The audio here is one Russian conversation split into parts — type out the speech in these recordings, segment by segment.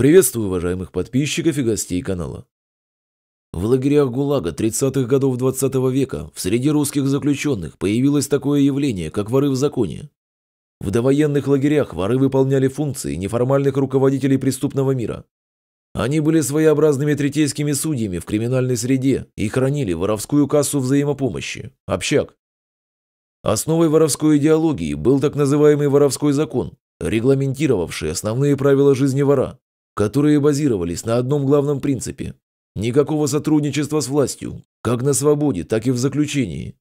Приветствую уважаемых подписчиков и гостей канала. В лагерях ГУЛАГа 30-х годов 20 -го века в среде русских заключенных появилось такое явление, как воры в законе. В довоенных лагерях воры выполняли функции неформальных руководителей преступного мира. Они были своеобразными третейскими судьями в криминальной среде и хранили воровскую кассу взаимопомощи – общак. Основой воровской идеологии был так называемый воровской закон, регламентировавший основные правила жизни вора которые базировались на одном главном принципе – никакого сотрудничества с властью, как на свободе, так и в заключении.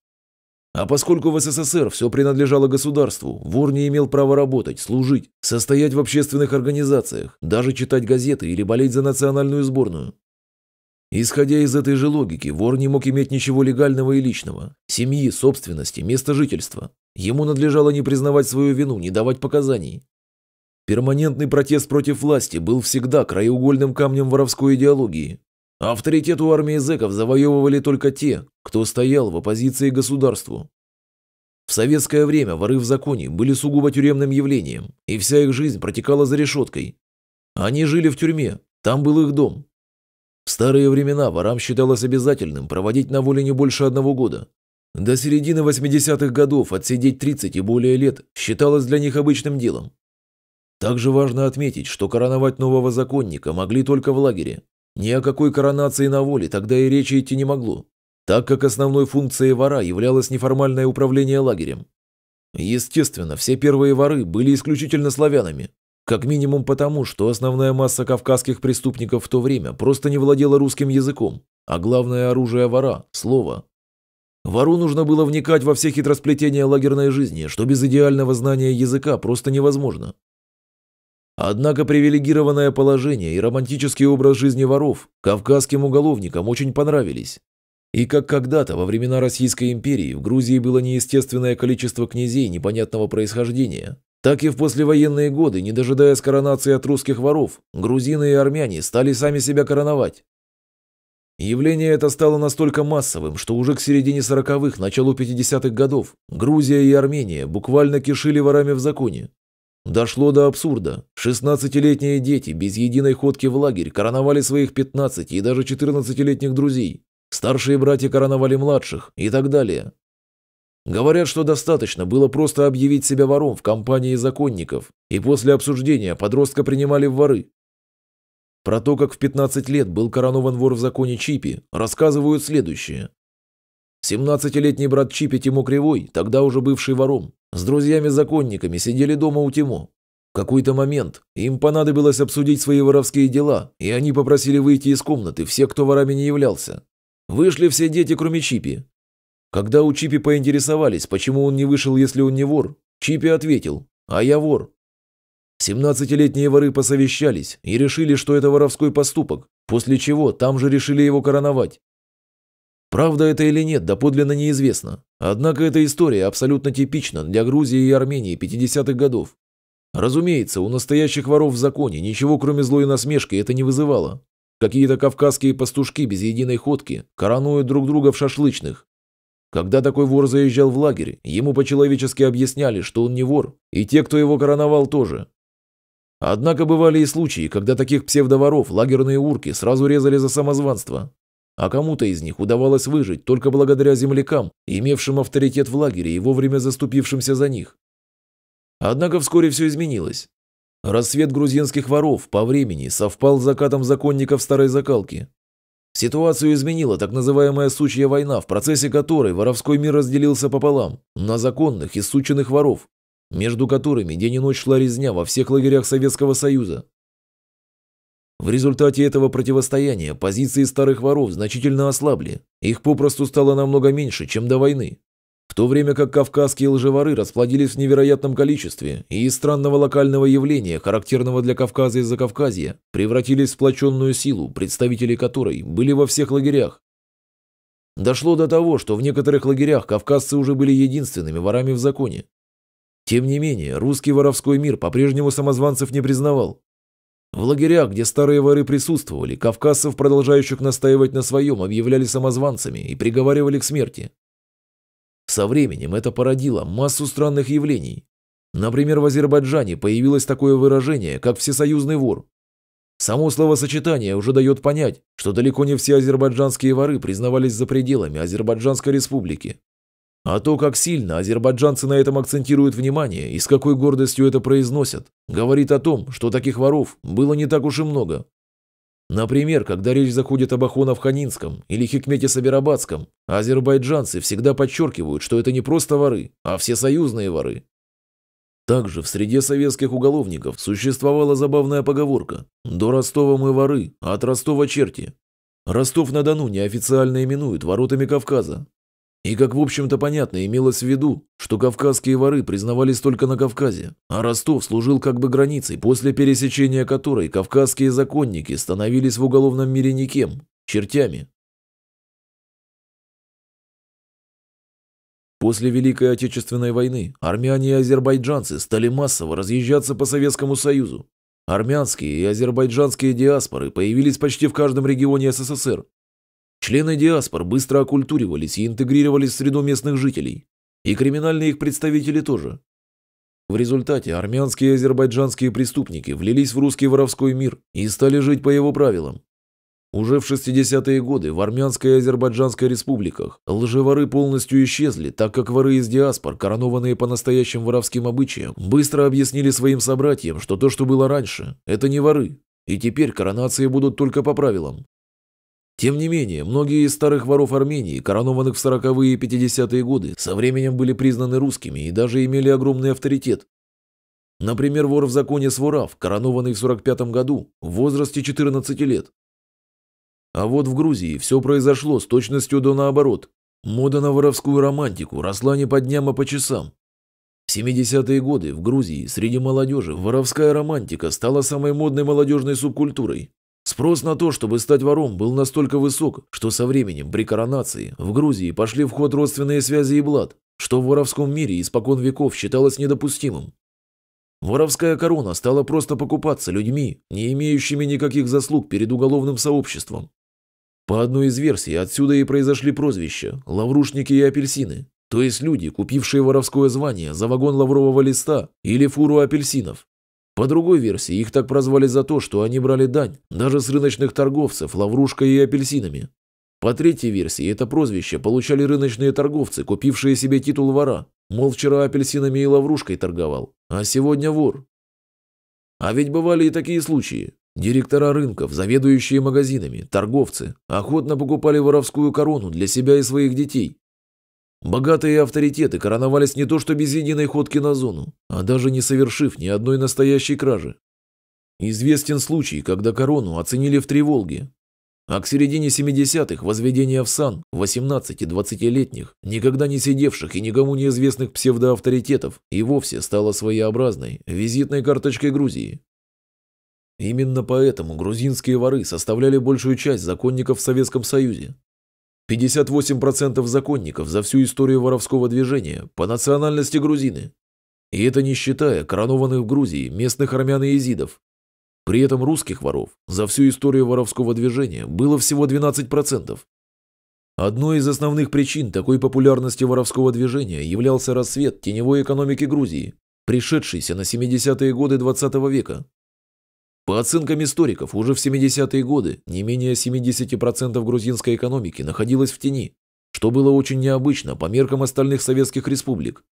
А поскольку в СССР все принадлежало государству, вор не имел права работать, служить, состоять в общественных организациях, даже читать газеты или болеть за национальную сборную. Исходя из этой же логики, вор не мог иметь ничего легального и личного – семьи, собственности, места жительства. Ему надлежало не признавать свою вину, не давать показаний, Перманентный протест против власти был всегда краеугольным камнем воровской идеологии. Авторитет у армии зэков завоевывали только те, кто стоял в оппозиции государству. В советское время воры в законе были сугубо тюремным явлением, и вся их жизнь протекала за решеткой. Они жили в тюрьме, там был их дом. В старые времена ворам считалось обязательным проводить на воле не больше одного года. До середины 80-х годов отсидеть 30 и более лет считалось для них обычным делом. Также важно отметить, что короновать нового законника могли только в лагере. Ни о какой коронации на воле тогда и речи идти не могло, так как основной функцией вора являлось неформальное управление лагерем. Естественно, все первые воры были исключительно славянами, как минимум потому, что основная масса кавказских преступников в то время просто не владела русским языком, а главное оружие вора – слово. Вору нужно было вникать во все хитросплетения лагерной жизни, что без идеального знания языка просто невозможно. Однако привилегированное положение и романтический образ жизни воров кавказским уголовникам очень понравились. И как когда-то во времена Российской империи в Грузии было неестественное количество князей непонятного происхождения, так и в послевоенные годы, не дожидаясь коронации от русских воров, грузины и армяне стали сами себя короновать. Явление это стало настолько массовым, что уже к середине 40-х, началу 50-х годов Грузия и Армения буквально кишили ворами в законе. Дошло до абсурда. 16-летние дети без единой ходки в лагерь короновали своих 15 и даже 14-летних друзей. Старшие братья короновали младших и так далее. Говорят, что достаточно было просто объявить себя вором в компании законников, и после обсуждения подростка принимали в воры. Про то, как в 15 лет был коронован вор в законе Чипи, рассказывают следующее. Семнадцатилетний брат Чипи Тиму Кривой, тогда уже бывший вором, с друзьями-законниками сидели дома у Тимо. В какой-то момент им понадобилось обсудить свои воровские дела, и они попросили выйти из комнаты все, кто ворами не являлся. Вышли все дети, кроме Чипи. Когда у Чипи поинтересовались, почему он не вышел, если он не вор, Чипи ответил «А я вор». Семнадцатилетние воры посовещались и решили, что это воровской поступок, после чего там же решили его короновать. Правда это или нет, доподлинно неизвестно. Однако эта история абсолютно типична для Грузии и Армении 50-х годов. Разумеется, у настоящих воров в законе ничего кроме злой насмешки это не вызывало. Какие-то кавказские пастушки без единой ходки коронуют друг друга в шашлычных. Когда такой вор заезжал в лагерь, ему по-человечески объясняли, что он не вор, и те, кто его короновал, тоже. Однако бывали и случаи, когда таких псевдоворов лагерные урки сразу резали за самозванство, а кому-то из них удавалось выжить только благодаря землякам, имевшим авторитет в лагере и вовремя заступившимся за них. Однако вскоре все изменилось. Рассвет грузинских воров по времени совпал с закатом законников старой закалки. Ситуацию изменила так называемая сучья война, в процессе которой воровской мир разделился пополам на законных и сученных воров, между которыми день и ночь шла резня во всех лагерях Советского Союза. В результате этого противостояния позиции старых воров значительно ослабли, их попросту стало намного меньше, чем до войны. В то время как кавказские лжеворы расплодились в невероятном количестве и из странного локального явления, характерного для Кавказа и Закавказья, превратились в сплоченную силу, представители которой были во всех лагерях. Дошло до того, что в некоторых лагерях кавказцы уже были единственными ворами в законе. Тем не менее, русский воровской мир по-прежнему самозванцев не признавал, в лагерях, где старые воры присутствовали, кавказцев, продолжающих настаивать на своем, объявляли самозванцами и приговаривали к смерти. Со временем это породило массу странных явлений. Например, в Азербайджане появилось такое выражение, как «всесоюзный вор». Само словосочетание уже дает понять, что далеко не все азербайджанские воры признавались за пределами Азербайджанской республики. А то, как сильно азербайджанцы на этом акцентируют внимание и с какой гордостью это произносят, говорит о том, что таких воров было не так уж и много. Например, когда речь заходит об Ахунов ханинском или Хикмете Сабирабадском, азербайджанцы всегда подчеркивают, что это не просто воры, а всесоюзные воры. Также в среде советских уголовников существовала забавная поговорка «До Ростова мы воры, а от Ростова черти». Ростов-на-Дону неофициально именуют воротами Кавказа, и как, в общем-то, понятно, имелось в виду, что кавказские воры признавались только на Кавказе, а Ростов служил как бы границей, после пересечения которой кавказские законники становились в уголовном мире никем, чертями. После Великой Отечественной войны армяне и азербайджанцы стали массово разъезжаться по Советскому Союзу. Армянские и азербайджанские диаспоры появились почти в каждом регионе СССР, Члены диаспор быстро оккультуривались и интегрировались в среду местных жителей. И криминальные их представители тоже. В результате армянские и азербайджанские преступники влились в русский воровской мир и стали жить по его правилам. Уже в 60-е годы в Армянской и Азербайджанской республиках лжеворы полностью исчезли, так как воры из диаспор, коронованные по настоящим воровским обычаям, быстро объяснили своим собратьям, что то, что было раньше, это не воры, и теперь коронации будут только по правилам. Тем не менее, многие из старых воров Армении, коронованных в 40-е и 50-е годы, со временем были признаны русскими и даже имели огромный авторитет. Например, вор в законе Сворав, коронованный в 45-м году, в возрасте 14 лет. А вот в Грузии все произошло с точностью до наоборот. Мода на воровскую романтику росла не по дням, а по часам. В 70-е годы в Грузии среди молодежи воровская романтика стала самой модной молодежной субкультурой. Спрос на то, чтобы стать вором, был настолько высок, что со временем при коронации в Грузии пошли в ход родственные связи и блат, что в воровском мире испокон веков считалось недопустимым. Воровская корона стала просто покупаться людьми, не имеющими никаких заслуг перед уголовным сообществом. По одной из версий, отсюда и произошли прозвища «лаврушники» и «апельсины», то есть люди, купившие воровское звание за вагон лаврового листа или фуру апельсинов, по другой версии, их так прозвали за то, что они брали дань, даже с рыночных торговцев, лаврушкой и апельсинами. По третьей версии, это прозвище получали рыночные торговцы, купившие себе титул вора. Мол, вчера апельсинами и лаврушкой торговал, а сегодня вор. А ведь бывали и такие случаи. Директора рынков, заведующие магазинами, торговцы охотно покупали воровскую корону для себя и своих детей, Богатые авторитеты короновались не то что без единой ходки на зону, а даже не совершив ни одной настоящей кражи. Известен случай, когда корону оценили в Треволге, а к середине 70-х возведение в сан 18-20-летних, никогда не сидевших и никому неизвестных псевдоавторитетов и вовсе стало своеобразной визитной карточкой Грузии. Именно поэтому грузинские воры составляли большую часть законников в Советском Союзе, 58% законников за всю историю воровского движения по национальности грузины. И это не считая коронованных в Грузии местных армян и езидов. При этом русских воров за всю историю воровского движения было всего 12%. Одной из основных причин такой популярности воровского движения являлся рассвет теневой экономики Грузии, пришедшийся на 70-е годы 20 века, по оценкам историков, уже в 70-е годы не менее 70% грузинской экономики находилось в тени, что было очень необычно по меркам остальных советских республик.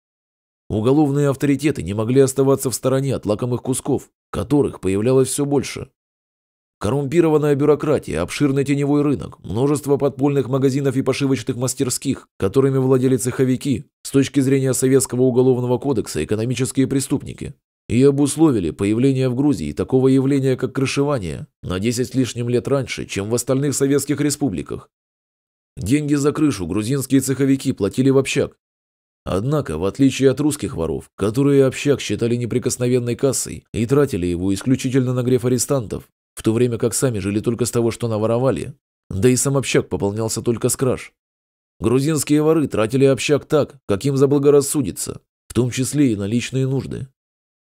Уголовные авторитеты не могли оставаться в стороне от лакомых кусков, которых появлялось все больше. Коррумпированная бюрократия, обширный теневой рынок, множество подпольных магазинов и пошивочных мастерских, которыми владели цеховики, с точки зрения Советского уголовного кодекса экономические преступники, и обусловили появление в Грузии такого явления, как крышевание, на 10 с лишним лет раньше, чем в остальных советских республиках. Деньги за крышу грузинские цеховики платили в общак. Однако, в отличие от русских воров, которые общак считали неприкосновенной кассой и тратили его исключительно на греф арестантов, в то время как сами жили только с того, что наворовали, да и сам общак пополнялся только с краж. Грузинские воры тратили общак так, как им заблагорассудится, в том числе и на личные нужды.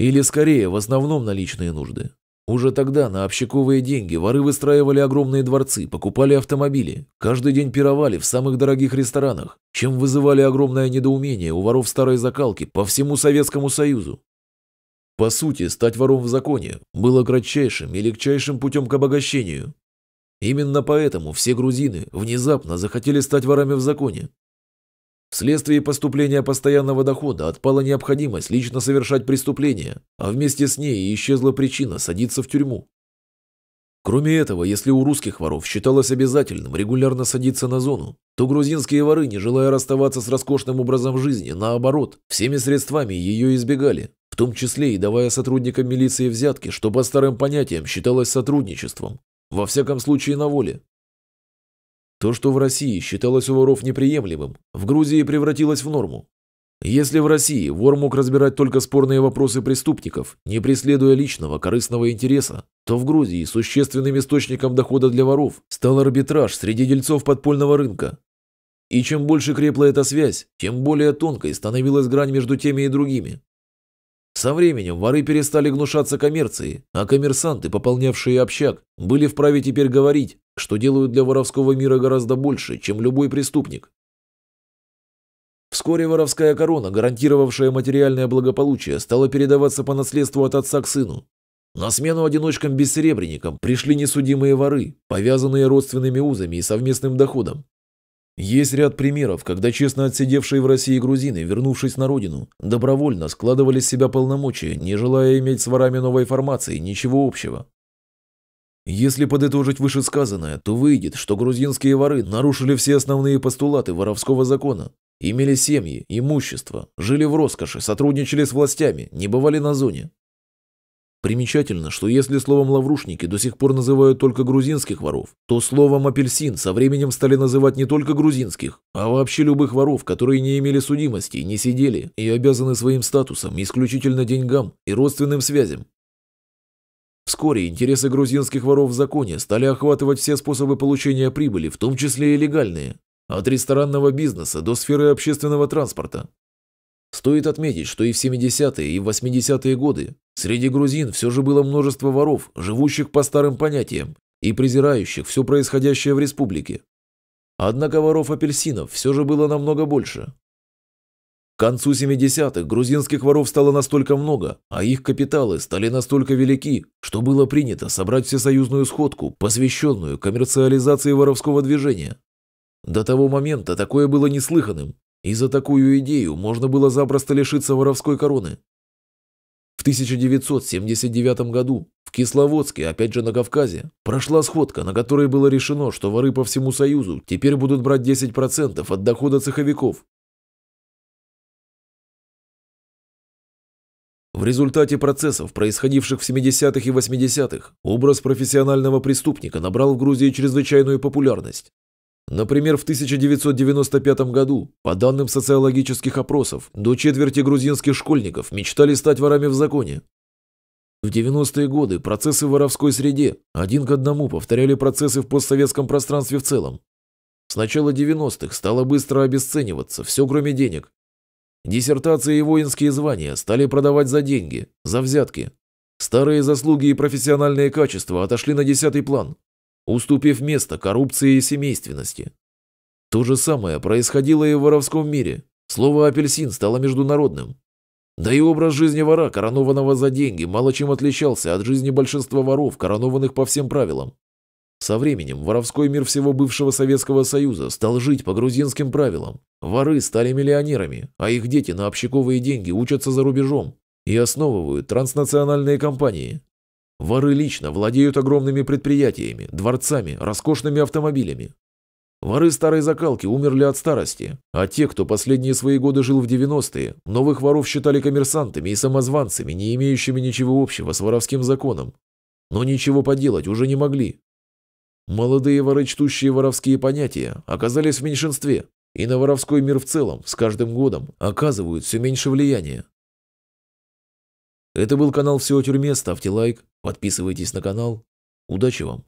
Или скорее, в основном на личные нужды. Уже тогда на общаковые деньги воры выстраивали огромные дворцы, покупали автомобили, каждый день пировали в самых дорогих ресторанах, чем вызывали огромное недоумение у воров старой закалки по всему Советскому Союзу. По сути, стать вором в законе было кратчайшим и легчайшим путем к обогащению. Именно поэтому все грузины внезапно захотели стать ворами в законе, Вследствие поступления постоянного дохода отпала необходимость лично совершать преступление, а вместе с ней исчезла причина садиться в тюрьму. Кроме этого, если у русских воров считалось обязательным регулярно садиться на зону, то грузинские воры, не желая расставаться с роскошным образом жизни, наоборот, всеми средствами ее избегали, в том числе и давая сотрудникам милиции взятки, что по старым понятиям считалось сотрудничеством, во всяком случае на воле. То, что в России считалось у воров неприемлемым, в Грузии превратилось в норму. Если в России вор мог разбирать только спорные вопросы преступников, не преследуя личного корыстного интереса, то в Грузии существенным источником дохода для воров стал арбитраж среди дельцов подпольного рынка. И чем больше крепла эта связь, тем более тонкой становилась грань между теми и другими. Со временем воры перестали гнушаться коммерцией, а коммерсанты, пополнявшие общак, были вправе теперь говорить, что делают для воровского мира гораздо больше, чем любой преступник. Вскоре воровская корона, гарантировавшая материальное благополучие, стала передаваться по наследству от отца к сыну. На смену одиночкам-бессеребренникам пришли несудимые воры, повязанные родственными узами и совместным доходом, есть ряд примеров, когда честно отсидевшие в России грузины, вернувшись на родину, добровольно складывали с себя полномочия, не желая иметь с ворами новой формации ничего общего. Если подытожить вышесказанное, то выйдет, что грузинские воры нарушили все основные постулаты воровского закона, имели семьи, имущество, жили в роскоши, сотрудничали с властями, не бывали на зоне, Примечательно, что если словом «лаврушники» до сих пор называют только грузинских воров, то словом «апельсин» со временем стали называть не только грузинских, а вообще любых воров, которые не имели судимости, не сидели и обязаны своим статусом, исключительно деньгам и родственным связям. Вскоре интересы грузинских воров в законе стали охватывать все способы получения прибыли, в том числе и легальные, от ресторанного бизнеса до сферы общественного транспорта. Стоит отметить, что и в 70-е, и в 80-е годы среди грузин все же было множество воров, живущих по старым понятиям и презирающих все происходящее в республике. Однако воров-апельсинов все же было намного больше. К концу 70-х грузинских воров стало настолько много, а их капиталы стали настолько велики, что было принято собрать всесоюзную сходку, посвященную коммерциализации воровского движения. До того момента такое было неслыханным, и за такую идею можно было запросто лишиться воровской короны. В 1979 году в Кисловодске, опять же на Кавказе, прошла сходка, на которой было решено, что воры по всему Союзу теперь будут брать 10% от дохода цеховиков. В результате процессов, происходивших в 70-х и 80-х, образ профессионального преступника набрал в Грузии чрезвычайную популярность. Например, в 1995 году, по данным социологических опросов, до четверти грузинских школьников мечтали стать ворами в законе. В 90-е годы процессы в воровской среде один к одному повторяли процессы в постсоветском пространстве в целом. С начала 90-х стало быстро обесцениваться все кроме денег. Диссертации и воинские звания стали продавать за деньги, за взятки. Старые заслуги и профессиональные качества отошли на десятый план, уступив место коррупции и семейственности. То же самое происходило и в воровском мире. Слово «апельсин» стало международным. Да и образ жизни вора, коронованного за деньги, мало чем отличался от жизни большинства воров, коронованных по всем правилам. Со временем воровской мир всего бывшего Советского Союза стал жить по грузинским правилам. Воры стали миллионерами, а их дети на общаковые деньги учатся за рубежом и основывают транснациональные компании. Воры лично владеют огромными предприятиями, дворцами, роскошными автомобилями. Воры старой закалки умерли от старости, а те, кто последние свои годы жил в 90-е, новых воров считали коммерсантами и самозванцами, не имеющими ничего общего с воровским законом. Но ничего поделать уже не могли. Молодые воры, чтущие воровские понятия, оказались в меньшинстве, и на воровской мир в целом с каждым годом оказывают все меньше влияния. Это был канал Всего о тюрьме», ставьте лайк, подписывайтесь на канал. Удачи вам!